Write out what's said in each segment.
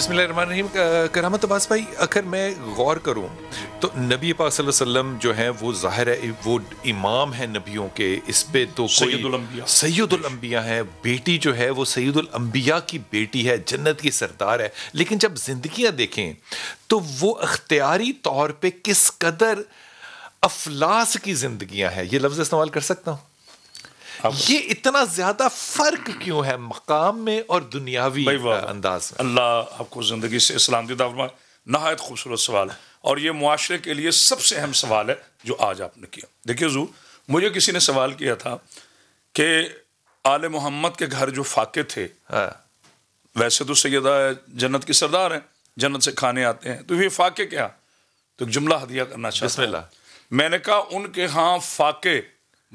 बिस्मिल्लाहिर्रहमानिर्रहीम करामत अब्बास भाई अगर मैं गौर करूं तो नबी पाक वसल्लम जो है वो जाहिर है वो इमाम है नबियों के इस पे तो कोई सैदुलम्बिया है बेटी जो है वो सैदुलम्बिया की बेटी है जन्नत की सरदार है लेकिन जब जिंदगियां देखें तो वो अख्तियारी तौर पर किस कदर अफलास की जिंदगियां हैं ये लफ्ज़ इस्तेमाल कर सकता हूँ ये इतना ज्यादा फर्क क्यों है मकाम में और दुनियावी अंदाज में अल्लाह आपको जिंदगी से इस्लाम दीदा नहायत खूबसूरत सवाल है और ये मुआरे के लिए सबसे अहम सवाल है जो आज आपने किया देखिए जू मुझे किसी ने सवाल किया था कि आले मोहम्मद के घर जो फाके थे हाँ। वैसे तो सैदा जन्नत की सरदार हैं जन्नत से खाने आते हैं तो ये फाके क्या तो जुमला हदिया करना चाहिए मैंने कहा उनके यहाँ फाके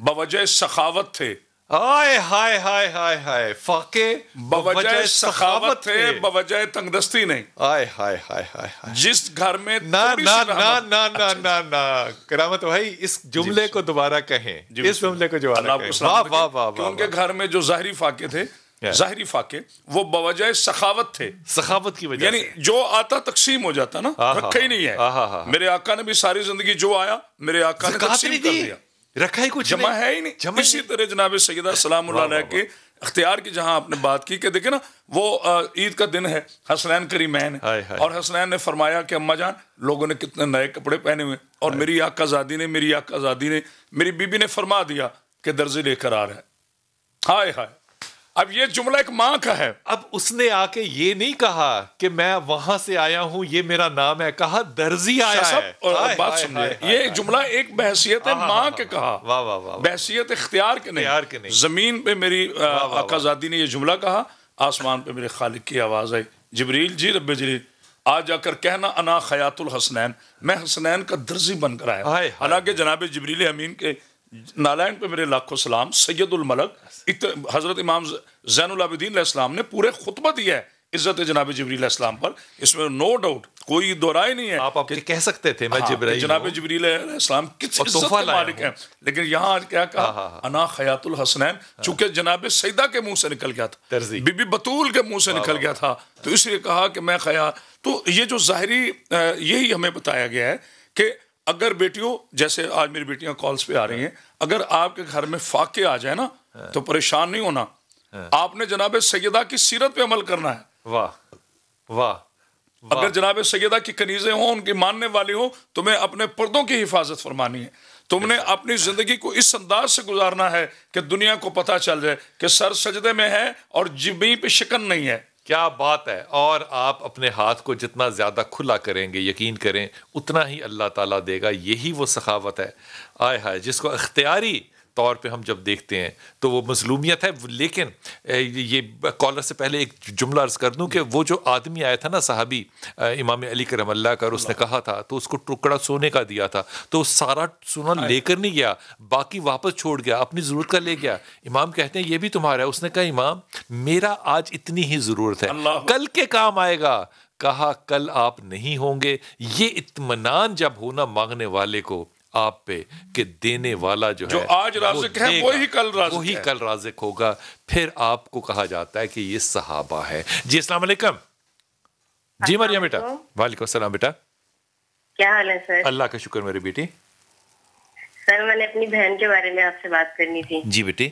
बवजह सखावत थे हाय हाय हाय हाय हाय फाके बवजह सखावत थे बवजह तंगदस्ती नहीं हाय हाय हाय हाय जिस घर में ना ना ना अच्छा, ना ना अच्छा। ना ना करामत भाई इस जुमले को दोबारा कहें इस जुमले को दोबारा वाह वाह वाह उनके घर में जो जाहरी फाके थे जाहरी फाके वो बवजह सखावत थे सखावत की वजह यानी जो आता तकसीम हो जाता ना रखा ही नहीं है मेरे आका ने भी सारी जिंदगी जो आया मेरे आका ने तकसीम कर दिया रखा ही कुछ जमा है ही नहीं जमा इसी तरह जनाब सैदा सलाम के अख्तियार की जहां आपने बात की कि देखे ना वो ईद का दिन है हसनैन मैन है और हसनैन ने फरमाया कि अम्मा जान लोगों ने कितने नए कपड़े पहने हुए और मेरी आक आज़ादी ने मेरी आक आज़ादी ने मेरी बीबी ने फरमा दिया कि दर्जे लेकर आ रहा है हाय हाय अब ये जुमला एक माँ का है अब उसने आके ये नहीं कहा कि मैं वहां से आया हूँ ये मेरा नाम है कहा दर्जी आया है और आए, बात सुनिए ये जुमला एक बहसीत है हाँ, हाँ, माँ हाँ, के कहा वाह वाह वाह बहसीत इख्तियार के नहीं के नहीं जमीन पे मेरी आकाजादी ने ये जुमला कहा आसमान पे मेरे खालिक की आवाज आई जबरील जी रब जलील आ जाकर कहना अना खयातुल हसनैन मैं हसनैन का दर्जी बनकर आया हालांकि जनाब जबरील अमीन के नालैंड पे मेरे लाखों सलाम सैदुल मलक हज़रत इमाम जैनदीन इस्लाम ने पूरे खुतबा दिया है इज़्ज़त जनाब जबरील पर इसमें नो डाउट कोई दोराय नहीं है आप आपके कह सकते थे मैं हाँ, जनाब जबरील इस्लाम मालिक हैं लेकिन यहाँ क्या कहा हाँ, हाँ, हाँ। अना खयातुल हसनैन चूंकि जनाब सईदा के मुंह से निकल गया था बीबी बतूल के मुंह से निकल गया था तो इसलिए कहा कि मैं खया तो ये जो ज़ाहरी यही हमें बताया गया है कि अगर बेटियों जैसे आज मेरी बेटियां कॉल्स पे आ रही हैं अगर आपके घर में फाके आ जाए ना हाँ। तो परेशान नहीं होना हाँ। आपने जनाब सैदा की सीरत पे अमल करना है वाह वाह अगर जनाब सैदा की कनीजें हों उनकी मानने वाली हों तुम्हें तो अपने पर्दों की हिफाजत फरमानी है तुमने अच्छा। अपनी जिंदगी को इस अंदाज से गुजारना है कि दुनिया को पता चल जाए कि सर सजदे में है और जिबी पे शिकन नहीं है क्या बात है और आप अपने हाथ को जितना ज़्यादा खुला करेंगे यकीन करें उतना ही अल्लाह ताला देगा यही वो सखावत है आय हाय जिसको अख्तियारी तौर पे हम जब देखते हैं तो वो मजलूमियत है लेकिन ये कॉलर से पहले एक जुमला अर्ज कर दूं कि वो जो आदमी आया था ना साहबी इमाम अली करम अल्लाह का उसने कहा था तो उसको टुकड़ा सोने का दिया था तो सारा सोना लेकर नहीं गया बाकी वापस छोड़ गया अपनी ज़रूरत का ले गया इमाम कहते हैं ये भी तुम्हारा है उसने कहा इमाम मेरा आज इतनी ही ज़रूरत है कल के काम आएगा कहा कल आप नहीं होंगे ये इतमान जब होना मांगने वाले को आप पे कि देने वाला जो, जो है आज राजिक है वही कल राजिक वही कल राजिक होगा फिर आपको कहा जाता है कि ये सहाबा है जी अस्सलाम वालेकुम जी मरिया बेटा वालेकुम बेटा क्या हाल है सर अल्लाह का शुक्र मेरी बेटी सर मैंने अपनी बहन के बारे में आपसे बात करनी थी जी बेटी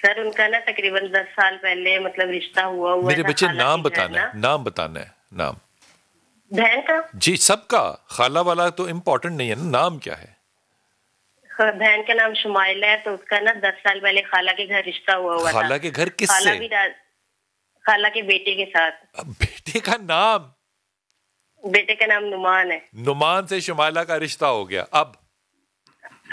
सर उनका ना तकरीबन दस साल पहले मतलब रिश्ता हुआ हुआ मेरे बच्चे नाम बताना है नाम बताना है नाम बहन का जी सबका खाला वाला तो इम्पोर्टेंट नहीं है ना नाम क्या है हाँ, बहन का नाम शुमाइल है तो उसका ना दस साल पहले खाला के घर रिश्ता हुआ हुआ खाला के घर किस खाला से? भी खाला के बेटे के साथ बेटे का नाम बेटे का नाम नुमान है नुमान से शुमाइला का रिश्ता हो गया अब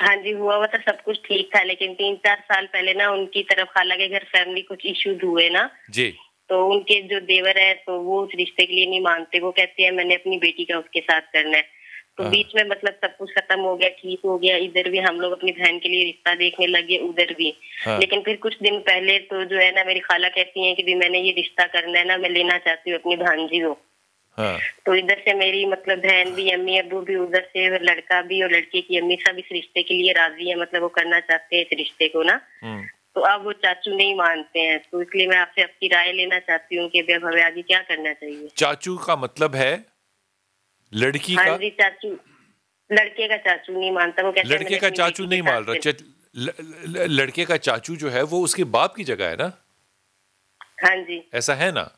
हाँ जी हुआ हुआ था सब कुछ ठीक था लेकिन तीन चार साल पहले ना उनकी तरफ खाला के घर फैमिली कुछ इश्यूज हुए ना जी तो उनके जो देवर है तो वो उस रिश्ते के लिए नहीं मानते वो कहते हैं मैंने अपनी बेटी का उसके साथ करना है तो हाँ। बीच में मतलब सब कुछ खत्म हो गया ठीक हो गया इधर भी हम लोग अपनी बहन के लिए रिश्ता देखने लगे उधर भी आ, हाँ। लेकिन फिर कुछ दिन पहले तो जो है ना मेरी खाला कहती है कि भी मैंने ये रिश्ता करना है ना मैं लेना चाहती हूँ अपनी भांजी को हाँ। तो इधर से मेरी मतलब बहन भी अम्मी अबू भी उधर से लड़का भी और लड़की की अम्मी सब इस रिश्ते के लिए राजी है मतलब वो करना चाहते हैं इस रिश्ते को ना हम्म। तो अब वो चाचू नहीं मानते हैं तो इसलिए मैं आपसे आपकी राय लेना चाहती हूँ कि हमें आगे क्या करना चाहिए चाचू का मतलब है लड़की हाँ का जी चाचू लड़के का चाचू नहीं मानता वो कहते लड़के का चाचू नहीं मान रहा लड़के का चाचू जो है वो उसके बाप की जगह है ना हाँ जी ऐसा है ना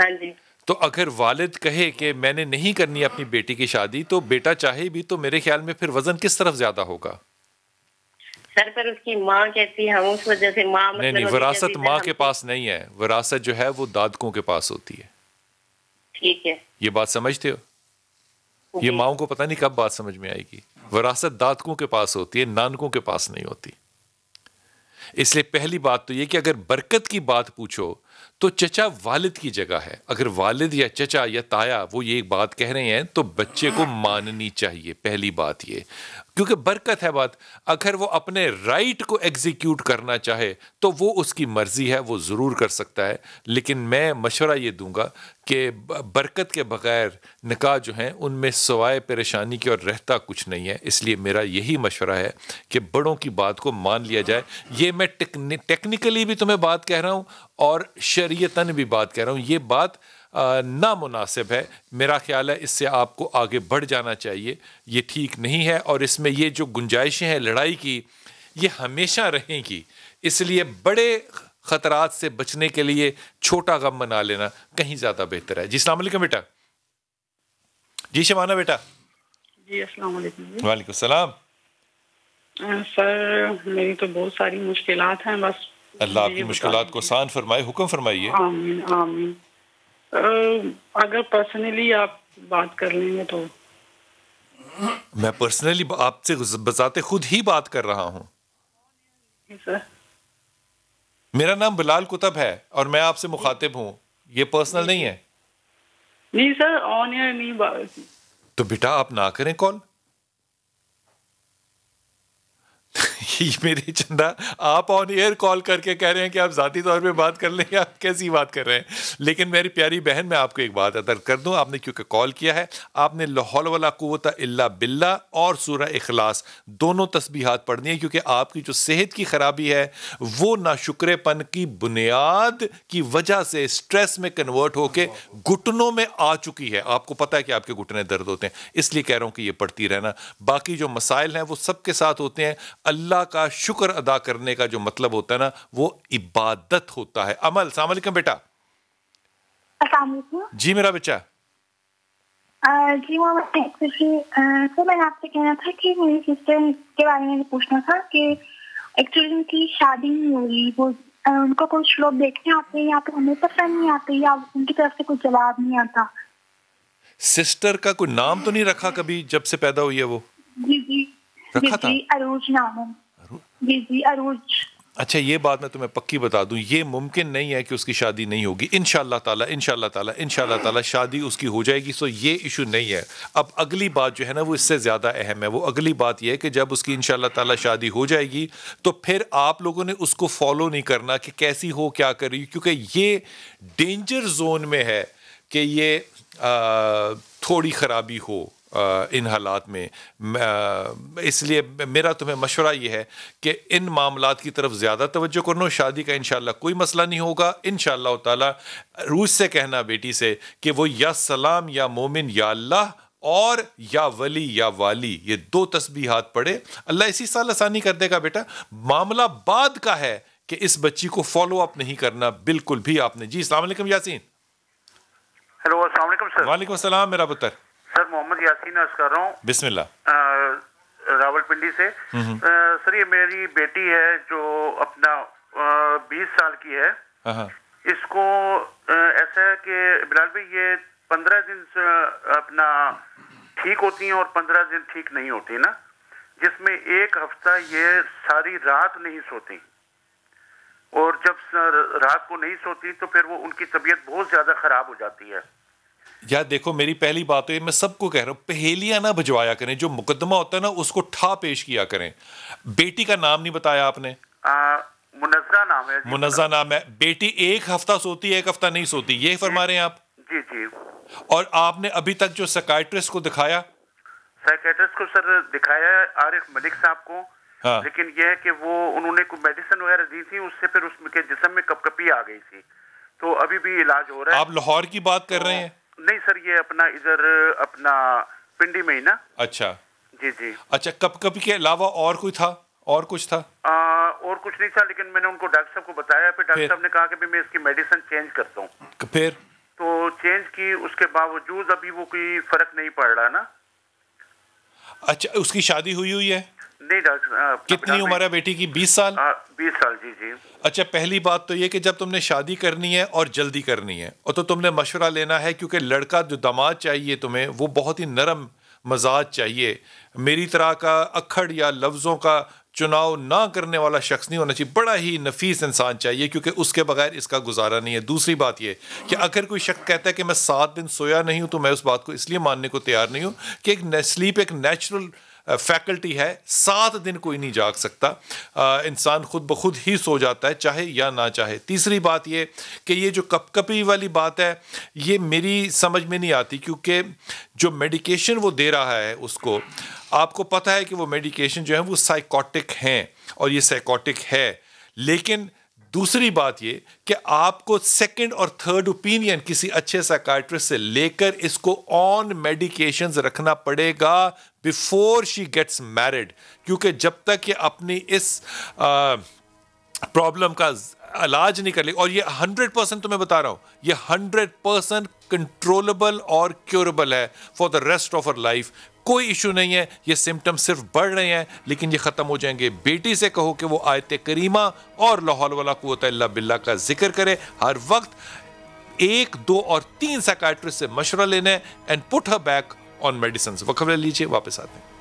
हाँ जी तो अगर वालिद कहे कि मैंने नहीं करनी अपनी बेटी की शादी तो बेटा चाहे भी तो मेरे ख्याल में फिर वजन किस तरफ ज्यादा होगा सर पर उसकी माँ कहती है हम उस वजह से माँ मतलब नहीं नहीं मतलब विरासत माँ के पास नहीं है विरासत जो है वो दादकों के पास होती है ठीक है ये बात समझते हो ये माओ को पता नहीं कब बात समझ में आएगी विरासत दादकों के पास होती है नानकों के पास नहीं होती इसलिए पहली बात तो ये कि अगर बरकत की बात पूछो तो चचा वालिद की जगह है अगर वालिद या चचा या ताया वो ये बात कह रहे हैं तो बच्चे को माननी चाहिए पहली बात ये क्योंकि बरकत है बात अगर वो अपने राइट को एग्जीक्यूट करना चाहे तो वो उसकी मर्जी है वो ज़रूर कर सकता है लेकिन मैं मशवरा ये दूंगा कि बरकत के बग़ैर निकाह जो हैं उनमें सवाए परेशानी के और रहता कुछ नहीं है इसलिए मेरा यही मशवरा है कि बड़ों की बात को मान लिया जाए ये मैं टेक्निकली भी तुम्हें बात कह रहा हूँ और शरीयता भी बात कह रहा हूँ ये बात नामुनासिब है मेरा ख्याल है इससे आपको आगे बढ़ जाना चाहिए ये ठीक नहीं है और इसमें ये जो गुंजाइशें हैं लड़ाई की ये हमेशा रहेंगी इसलिए बड़े ख़तरात से बचने के लिए छोटा गम मना लेना कहीं ज़्यादा बेहतर है जी अलैक्म बेटा जी शमाना बेटा जी अस्सलाम वालेकुम सलाम सर मेरी तो बहुत सारी मुश्किल हैं बस अल्लाह आपकी मुश्किल को आसान फरमाए हुक्म फरमाइए आमीन आमीन अगर पर्सनली आप बात कर लेंगे तो मैं पर्सनली आपसे बजाते खुद ही बात कर रहा हूँ मेरा नाम बिलाल कुतब है और मैं आपसे मुखातिब हूँ ये पर्सनल नहीं है नहीं सर ऑन एयर नहीं तो बेटा आप ना करें कॉल मेरे चंदा आप ऑन एयर कॉल करके कह रहे हैं कि आप ज़ाती तौर पे बात कर लें आप कैसी बात कर रहे हैं लेकिन मेरी प्यारी बहन मैं आपको एक बात अदर कर दूं आपने क्योंकि कॉल किया है आपने लाहौल वाला कुत अल्ला बिल्ला और सूर्य अखलास दोनों तस्बीहात पढ़नी है क्योंकि आपकी जो सेहत की ख़राबी है वो नाशुक्रपन की बुनियाद की वजह से स्ट्रेस में कन्वर्ट होकर घुटनों में आ चुकी है आपको पता है कि आपके घुटने दर्द होते हैं इसलिए कह रहा हूँ कि ये पढ़ती रहना बाकी जो मसाइल हैं वो सबके साथ होते हैं अल्लाह अल्लाह का शुक्र अदा करने का जो मतलब होता है ना वो इबादत होता है अमल सामकम बेटा जी मेरा बच्चा जी सर तो मैंने आपसे कहना था कि मेरी सिस्टर के बारे में पूछना था कि एक्चुअली उनकी शादी नहीं हुई वो उनका कोई श्लोक देखने आते या तो हमें पसंद नहीं आते या उनकी तरफ से कोई जवाब नहीं आता सिस्टर का कोई नाम तो नहीं रखा कभी जब से पैदा हुई है वो जी जी रखा जी, था अरूज नाम जी जी अरूज अच्छा ये बात मैं तुम्हें पक्की बता दूं ये मुमकिन नहीं है कि उसकी शादी नहीं होगी इन ताला इन ताला इन ताला शादी उसकी हो जाएगी सो ये इशू नहीं है अब अगली बात जो है ना वो इससे ज़्यादा अहम है वो अगली बात ये है कि जब उसकी इन ताला शादी हो जाएगी तो फिर आप लोगों ने उसको फॉलो नहीं करना कि कैसी हो क्या कर रही क्योंकि ये डेंजर जोन में है कि ये आ, थोड़ी ख़राबी हो इन हालात में इसलिए मेरा तुम्हें मशवरा ये है कि इन मामला की तरफ ज़्यादा तवज्जो करो शादी का इन कोई मसला नहीं होगा इन ताला रूस से कहना बेटी से कि वो या सलाम या मोमिन या अल्लाह और या वली या वाली ये दो तस्बी हाथ पढ़े अल्लाह इसी साल आसानी कर देगा बेटा मामला बाद का है कि इस बच्ची को फॉलो अप नहीं करना बिल्कुल भी आपने जी अलैक्म यासीन हेलो सर वालेकुम सलाम मेरा पुत्र सर मोहम्मद यासीन अर्ज कर रहा हूँ बिस्मिल्ला रावलपिंडी से आ, सर ये मेरी बेटी है जो अपना बीस साल की है हाँ, हाँ। इसको ऐसा है कि बिलाल भाई ये पंद्रह दिन अपना ठीक होती है और पंद्रह दिन ठीक नहीं होती ना जिसमें एक हफ्ता ये सारी रात नहीं सोती और जब रात को नहीं सोती तो फिर वो उनकी तबीयत बहुत ज्यादा खराब हो जाती है यार देखो मेरी पहली बात तो ये मैं सबको कह रहा हूँ पहेलियाँ ना भिजवाया करें जो मुकदमा होता है ना उसको ठा पेश किया करें बेटी का नाम नहीं बताया आपने मुनजा नाम है मुनजा नाम है बेटी एक हफ्ता सोती है एक हफ्ता नहीं सोती ये फरमा रहे हैं आप जी जी और आपने अभी तक जो साइकाट्रिस्ट को दिखाया साइकेट्रिस्ट को सर दिखाया आरिफ मलिक साहब को हाँ। लेकिन यह है कि वो उन्होंने कोई मेडिसिन वगैरह दी थी उससे फिर उसके जिसम में कपकपी आ गई थी तो अभी भी इलाज हो रहा है आप लाहौर की बात कर तो, रहे हैं नहीं सर ये अपना इधर अपना पिंडी में ही ना अच्छा जी जी अच्छा कप कप के अलावा और कोई था और कुछ था आ, और कुछ नहीं था लेकिन मैंने उनको डॉक्टर साहब को बताया फिर डॉक्टर साहब ने कहा कि मैं इसकी मेडिसिन चेंज करता हूँ फिर तो चेंज की उसके बावजूद अभी वो कोई फर्क नहीं पड़ रहा ना अच्छा उसकी शादी हुई हुई है नहीं डॉक्टर कितनी उम्र है बेटी की बीस साल हाँ, बीस साल जी जी अच्छा पहली बात तो ये कि जब तुमने शादी करनी है और जल्दी करनी है और तो तुमने मशवरा लेना है क्योंकि लड़का जो दमाद चाहिए तुम्हें वो बहुत ही नरम मजाज चाहिए मेरी तरह का अखड़ या लफ्ज़ों का चुनाव ना करने वाला शख्स नहीं होना चाहिए बड़ा ही नफीस इंसान चाहिए क्योंकि उसके बगैर इसका गुजारा नहीं है दूसरी बात यह कि अगर कोई शख्स कहता है कि मैं सात दिन सोया नहीं हूँ तो मैं उस बात को इसलिए मानने को तैयार नहीं हूँ कि एक स्लीप एक नेचुरल फैकल्टी है सात दिन कोई नहीं जाग सकता इंसान खुद ब खुद ही सो जाता है चाहे या ना चाहे तीसरी बात ये कि ये जो कपकपी वाली बात है ये मेरी समझ में नहीं आती क्योंकि जो मेडिकेशन वो दे रहा है उसको आपको पता है कि वो मेडिकेशन जो है वो साइकोटिक हैं और ये साइकोटिक है लेकिन दूसरी बात ये कि आपको सेकंड और थर्ड ओपिनियन किसी अच्छे साइकाट्रिस्ट से लेकर इसको ऑन मेडिकेशंस रखना पड़ेगा बिफोर शी गेट्स मैरिड क्योंकि जब तक ये अपनी इस प्रॉब्लम का इलाज नहीं कर ले और ये हंड्रेड परसेंट तो मैं बता रहा हूँ ये हंड्रेड परसेंट कंट्रोलेबल और क्योरेबल है for the rest of her life कोई इशू नहीं है ये सिम्टम सिर्फ बढ़ रहे हैं लेकिन ये ख़त्म हो जाएंगे बेटी से कहो कि वो आयत करीमा और लाहौल वाला कुत बिल्ला का जिक्र करे हर वक्त एक दो और तीन साइकाट्रिस्ट से मशवरा लेने and put her back on medicine वक्त लीजिए वापस आते हैं